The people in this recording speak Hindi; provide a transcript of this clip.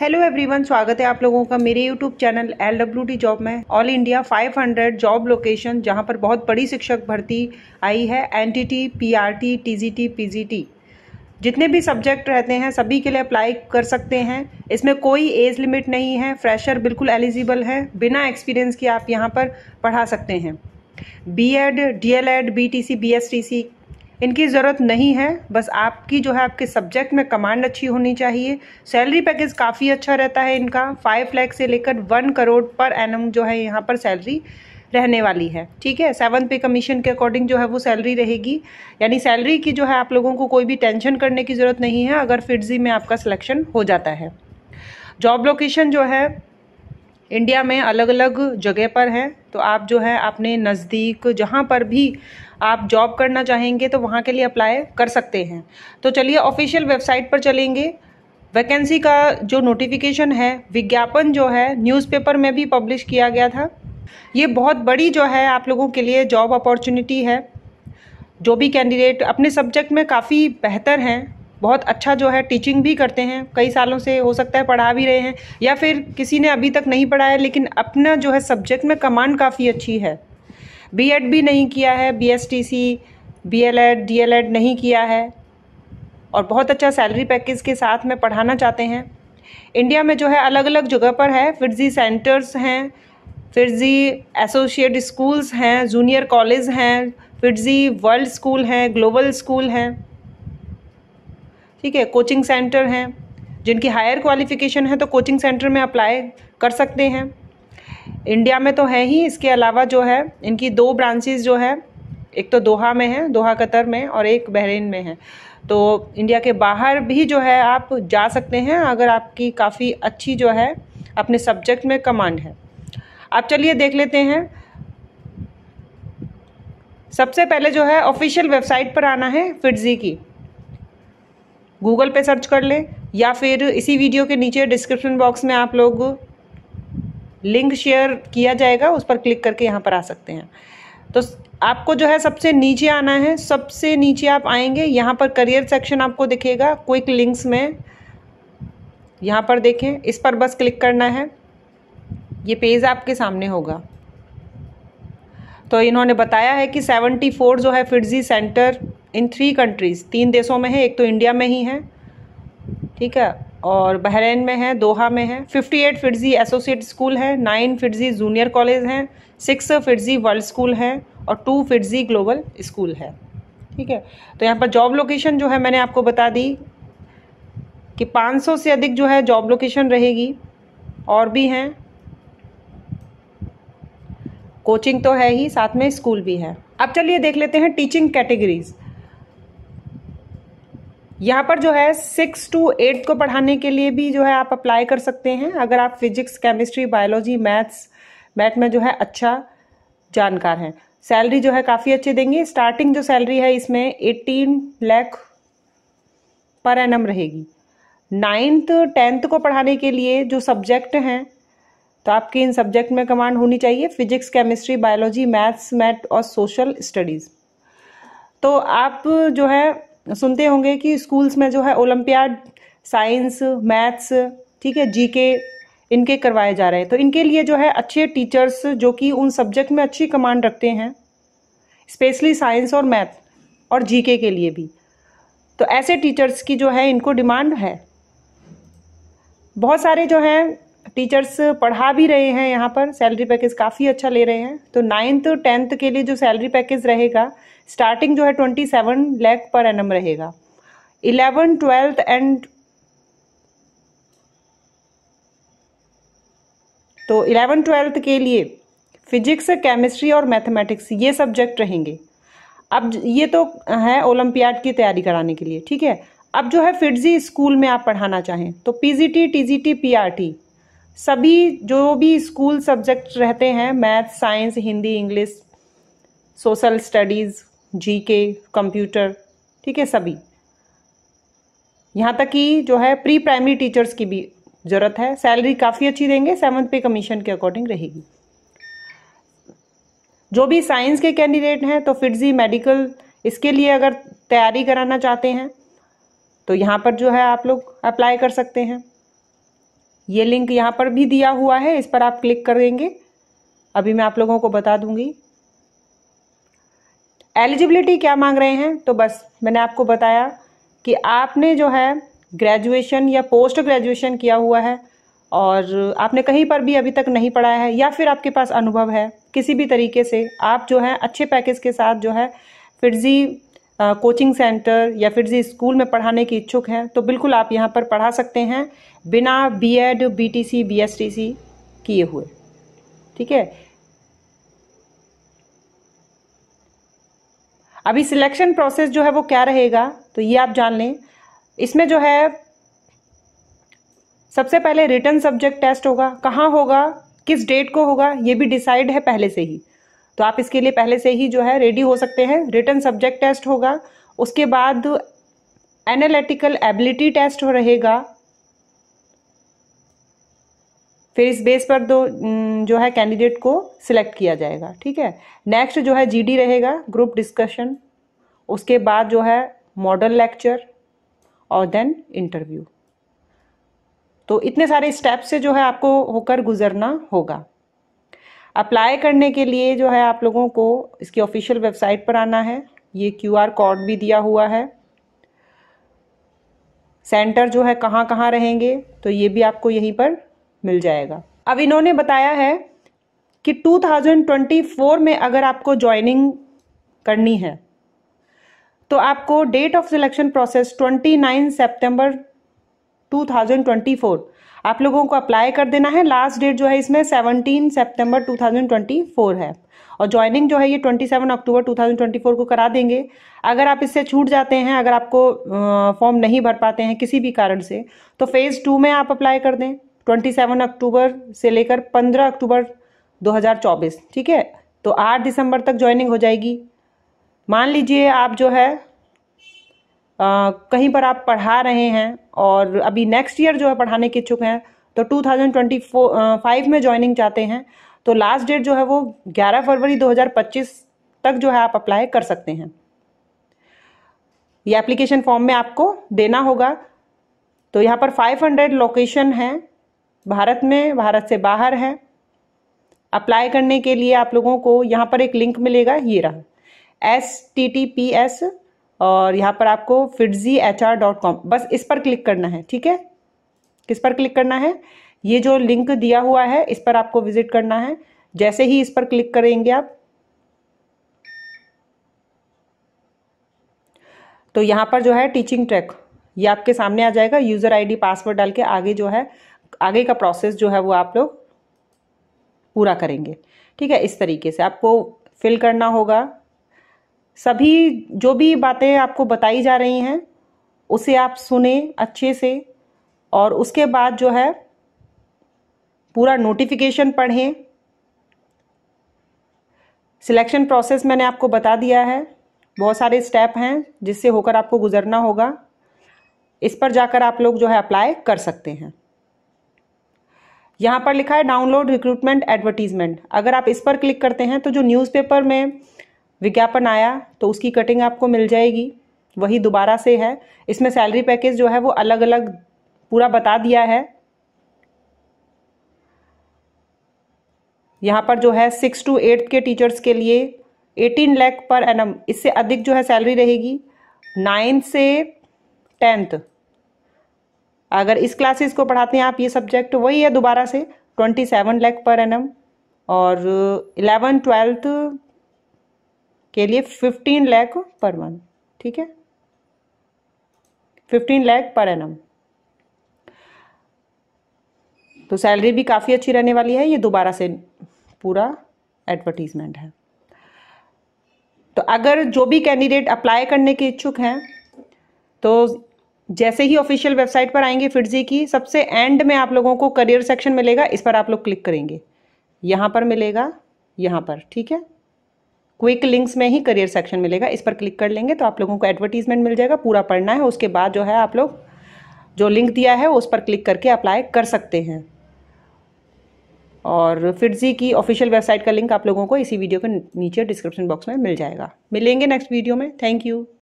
हेलो एवरीवन स्वागत है आप लोगों का मेरे YouTube channel L W T job में ऑल इंडिया 500 जॉब लोकेशन जहां पर बहुत बड़ी शिक्षक भर्ती आई है एनटीटी पीआरटी टीजीटी पीजीटी जितने भी सब्जेक्ट रहते हैं सभी के लिए अप्लाई कर सकते हैं इसमें कोई एज लिमिट नहीं है फ्रेशर बिल्कुल एलिजिबल है बिना एक्सपीरियंस के आप यहाँ पर पढ़ा सकते हैं B Ed D El Ed B T C B S T C इनकी ज़रूरत नहीं है बस आपकी जो है आपके सब्जेक्ट में कमांड अच्छी होनी चाहिए सैलरी पैकेज काफ़ी अच्छा रहता है इनका फाइव लैख से लेकर वन करोड़ पर एनम जो है यहाँ पर सैलरी रहने वाली है ठीक है सेवन पे कमीशन के अकॉर्डिंग जो है वो सैलरी रहेगी यानी सैलरी की जो है आप लोगों को कोई भी टेंशन करने की ज़रूरत नहीं है अगर फिटजी में आपका सिलेक्शन हो जाता है जॉब लोकेशन जो है इंडिया में अलग अलग जगह पर है तो आप जो है अपने नज़दीक जहाँ पर भी आप जॉब करना चाहेंगे तो वहाँ के लिए अप्लाई कर सकते हैं तो चलिए ऑफिशियल वेबसाइट पर चलेंगे वैकेंसी का जो नोटिफिकेशन है विज्ञापन जो है न्यूज़पेपर में भी पब्लिश किया गया था ये बहुत बड़ी जो है आप लोगों के लिए जॉब अपॉर्चुनिटी है जो भी कैंडिडेट अपने सब्जेक्ट में काफ़ी बेहतर हैं बहुत अच्छा जो है टीचिंग भी करते हैं कई सालों से हो सकता है पढ़ा भी रहे हैं या फिर किसी ने अभी तक नहीं पढ़ाया लेकिन अपना जो है सब्जेक्ट में कमांड काफ़ी अच्छी है बीएड भी नहीं किया है बीएसटीसी बीएलएड डीएलएड नहीं किया है और बहुत अच्छा सैलरी पैकेज के साथ में पढ़ाना चाहते हैं इंडिया में जो है अलग अलग जगह पर है फिरजी सेंटर्स हैं फिरजी एसोसिएट स्कूल्स हैं जूनियर कॉलेज हैं फिरजी वर्ल्ड स्कूल हैं ग्लोबल स्कूल हैं ठीक है कोचिंग सेंटर हैं जिनकी हायर क्वालिफिकेशन है तो कोचिंग सेंटर में अप्लाई कर सकते हैं इंडिया में तो है ही इसके अलावा जो है इनकी दो ब्रांचेज जो है एक तो दोहा में है दोहा कतर में और एक बहरीन में है तो इंडिया के बाहर भी जो है आप जा सकते हैं अगर आपकी काफ़ी अच्छी जो है अपने सब्जेक्ट में कमांड है आप चलिए देख लेते हैं सबसे पहले जो है ऑफिशियल वेबसाइट पर आना है फिटजी की गूगल पे सर्च कर लें या फिर इसी वीडियो के नीचे डिस्क्रिप्शन बॉक्स में आप लोग लिंक शेयर किया जाएगा उस पर क्लिक करके यहाँ पर आ सकते हैं तो आपको जो है सबसे नीचे आना है सबसे नीचे आप आएंगे यहाँ पर करियर सेक्शन आपको दिखेगा क्विक लिंक्स में यहाँ पर देखें इस पर बस क्लिक करना है ये पेज आपके सामने होगा तो इन्होंने बताया है कि 74 जो है FIITJEE centre in three countries तीन देशों में है एक तो इंडिया में ही है ठीक है और बहरीन में है दोहा में है 58 फिरजी एसोसिएट स्कूल है नाइन फिरजी जूनियर कॉलेज हैं सिक्स फिरजी वर्ल्ड स्कूल है और टू फिरजी ग्लोबल स्कूल है ठीक है तो यहाँ पर जॉब लोकेशन जो है मैंने आपको बता दी कि 500 से अधिक जो है जॉब लोकेशन रहेगी और भी हैं कोचिंग तो है ही साथ में स्कूल भी है अब चलिए देख लेते हैं टीचिंग कैटेगरीज़ यहाँ पर जो है सिक्स टू एट को पढ़ाने के लिए भी जो है आप अप्लाई कर सकते हैं अगर आप physics chemistry biology maths math में जो है अच्छा जानकार हैं सैलरी जो है काफ़ी अच्छी देंगे स्टार्टिंग जो सैलरी है इसमें एटीन लैख पर एन रहेगी नाइन्थ टेंथ को पढ़ाने के लिए जो सब्जेक्ट हैं तो आपकी इन सब्जेक्ट में कमांड होनी चाहिए physics chemistry biology maths math और सोशल स्टडीज़ तो आप जो है सुनते होंगे कि स्कूल्स में जो है ओलंपियाड साइंस मैथ्स ठीक है जीके इनके करवाए जा रहे हैं तो इनके लिए जो है अच्छे टीचर्स जो कि उन सब्जेक्ट में अच्छी कमांड रखते हैं स्पेशली साइंस और मैथ और जीके के लिए भी तो ऐसे टीचर्स की जो है इनको डिमांड है बहुत सारे जो हैं टीचर्स पढ़ा भी रहे हैं यहाँ पर सैलरी पैकेज काफ़ी अच्छा ले रहे हैं तो नाइन्थ और टेंथ के लिए जो सैलरी पैकेज रहेगा स्टार्टिंग जो है ट्वेंटी सेवन लैख पर एन रहेगा इलेवन ट्वेल्थ एंड तो इलेवन ट्वेल्थ के लिए फिजिक्स केमिस्ट्री और मैथमेटिक्स ये सब्जेक्ट रहेंगे अब ये तो है ओलंपियाड की तैयारी कराने के लिए ठीक है अब जो है फिडजी स्कूल में आप पढ़ाना चाहें तो पीजीटी टीजीटी पीआरटी सभी जो भी स्कूल सब्जेक्ट रहते हैं math science Hindi English social studies G K computer ठीक है सभी यहाँ तक कि जो है प्री प्राइमरी टीचर्स की भी ज़रूरत है सैलरी काफ़ी अच्छी देंगे सेवन्थ पे कमीशन के अकॉर्डिंग रहेगी जो भी साइंस के कैंडिडेट हैं तो फिटजी मेडिकल इसके लिए अगर तैयारी कराना चाहते हैं तो यहाँ पर जो है आप लोग अप्लाई कर सकते हैं ये लिंक यहाँ पर भी दिया हुआ है इस पर आप क्लिक करेंगे अभी मैं आप लोगों को बता दूंगी एलिजिबिलिटी क्या मांग रहे हैं तो बस मैंने आपको बताया कि आपने जो है ग्रेजुएशन या पोस्ट ग्रेजुएशन किया हुआ है और आपने कहीं पर भी अभी तक नहीं पढ़ा है या फिर आपके पास अनुभव है किसी भी तरीके से आप जो है अच्छे पैकेज के साथ जो है फिरजी कोचिंग सेंटर या फिर जी स्कूल में पढ़ाने के इच्छुक हैं तो बिल्कुल आप यहाँ पर पढ़ा सकते हैं बिना बीएड, बीटीसी, बीएसटीसी किए हुए ठीक है अभी सिलेक्शन प्रोसेस जो है वो क्या रहेगा तो ये आप जान लें इसमें जो है सबसे पहले रिटर्न सब्जेक्ट टेस्ट होगा कहाँ होगा किस डेट को होगा ये भी डिसाइड है पहले से ही तो आप इसके लिए पहले से ही जो है रेडी हो सकते हैं रिटर्न सब्जेक्ट टेस्ट होगा उसके बाद एनालिटिकल एबिलिटी टेस्ट हो रहेगा फिर इस बेस पर दो जो है कैंडिडेट को सिलेक्ट किया जाएगा ठीक है नेक्स्ट जो है जीडी रहेगा ग्रुप डिस्कशन उसके बाद जो है मॉडल लेक्चर और देन इंटरव्यू तो इतने सारे स्टेप से जो है आपको होकर गुजरना होगा अप्लाई करने के लिए जो है आप लोगों को इसकी ऑफिशियल वेबसाइट पर आना है ये क्यू आर कोड भी दिया हुआ है सेंटर जो है कहाँ कहाँ रहेंगे तो ये भी आपको यहीं पर मिल जाएगा अब इन्होंने बताया है कि 2024 में अगर आपको ज्वाइनिंग करनी है तो आपको डेट ऑफ सिलेक्शन प्रोसेस 29 सितंबर आप लोगों को अप्लाई कर देना है लास्ट डेट जो है इसमें थाउजेंड ट्वेंटी फोर है और ज्वाइनिंग जो है ये 27 अक्टूबर 2024 को करा देंगे अगर आप इससे छूट जाते हैं अगर आपको फॉर्म नहीं भर पाते हैं किसी भी कारण से तो फेज़ टू में आप अप्लाई कर दें 27 अक्टूबर से लेकर 15 अक्टूबर 2024 ठीक है तो 8 दिसंबर तक ज्वाइनिंग हो जाएगी मान लीजिए आप जो है कहीं पर आप पढ़ा रहे हैं और अभी नेक्स्ट ईयर जो है पढ़ाने के इच्छुक हैं तो 2025 में ज्वाइनिंग चाहते हैं तो लास्ट डेट जो है वो 11 फरवरी 2025 तक जो है आप अप्लाई कर सकते हैं ये एप्लीकेशन फॉर्म में आपको देना होगा तो यहाँ पर 500 लोकेशन है भारत में भारत से बाहर है अप्लाई करने के लिए आप लोगों को यहाँ पर एक लिंक मिलेगा ये रहा S T T P S और यहाँ पर आपको FIITJEE H R dot com बस इस पर क्लिक करना है ठीक है किस पर क्लिक करना है ये जो लिंक दिया हुआ है इस पर आपको विजिट करना है जैसे ही इस पर क्लिक करेंगे आप तो यहाँ पर जो है टीचिंग ट्रैक ये आपके सामने आ जाएगा यूज़र आईडी पासवर्ड डाल के आगे जो है आगे का प्रोसेस जो है वो आप लोग पूरा करेंगे ठीक है इस तरीके से आपको फिल करना होगा सभी जो भी बातें आपको बताई जा रही हैं उसे आप सुने अच्छे से और उसके बाद जो है पूरा नोटिफिकेशन पढ़ें सिलेक्शन प्रोसेस मैंने आपको बता दिया है बहुत सारे स्टेप हैं जिससे होकर आपको गुजरना होगा इस पर जाकर आप लोग जो है अप्लाई कर सकते हैं यहाँ पर लिखा है डाउनलोड रिक्रूटमेंट एडवर्टीजमेंट अगर आप इस पर क्लिक करते हैं तो जो न्यूज़पेपर में विज्ञापन आया तो उसकी कटिंग आपको मिल जाएगी वही दोबारा से है इसमें सैलरी पैकेज जो है वो अलग अलग पूरा बता दिया है यहाँ पर जो है सिक्स टू एट्थ के टीचर्स के लिए एटीन लैख पर एन इससे अधिक जो है सैलरी रहेगी नाइन्थ से टेंथ अगर इस क्लासेस को पढ़ाते हैं आप ये सब्जेक्ट तो वही है दोबारा से ट्वेंटी सेवन लैख पर एन और इलेवन ट्वेल्थ के लिए फिफ्टीन लैख पर मंथ ठीक है फिफ्टीन लैख पर एनम तो सैलरी भी काफ़ी अच्छी रहने वाली है ये दोबारा से पूरा एडवर्टीजमेंट है तो अगर जो भी कैंडिडेट अप्लाई करने के इच्छुक हैं तो जैसे ही ऑफिशियल वेबसाइट पर आएंगे फिटजी की सबसे एंड में आप लोगों को करियर सेक्शन मिलेगा इस पर आप लोग क्लिक करेंगे यहां पर मिलेगा यहां पर ठीक है क्विक लिंक्स में ही करियर सेक्शन मिलेगा इस पर क्लिक कर लेंगे तो आप लोगों को एडवर्टीजमेंट मिल जाएगा पूरा पढ़ना है उसके बाद जो है आप लोग जो लिंक दिया है उस पर क्लिक करके अप्लाई कर सकते हैं और फिटजी की ऑफिशियल वेबसाइट का लिंक आप लोगों को इसी वीडियो के नीचे डिस्क्रिप्शन बॉक्स में मिल जाएगा मिलेंगे नेक्स्ट वीडियो में थैंक यू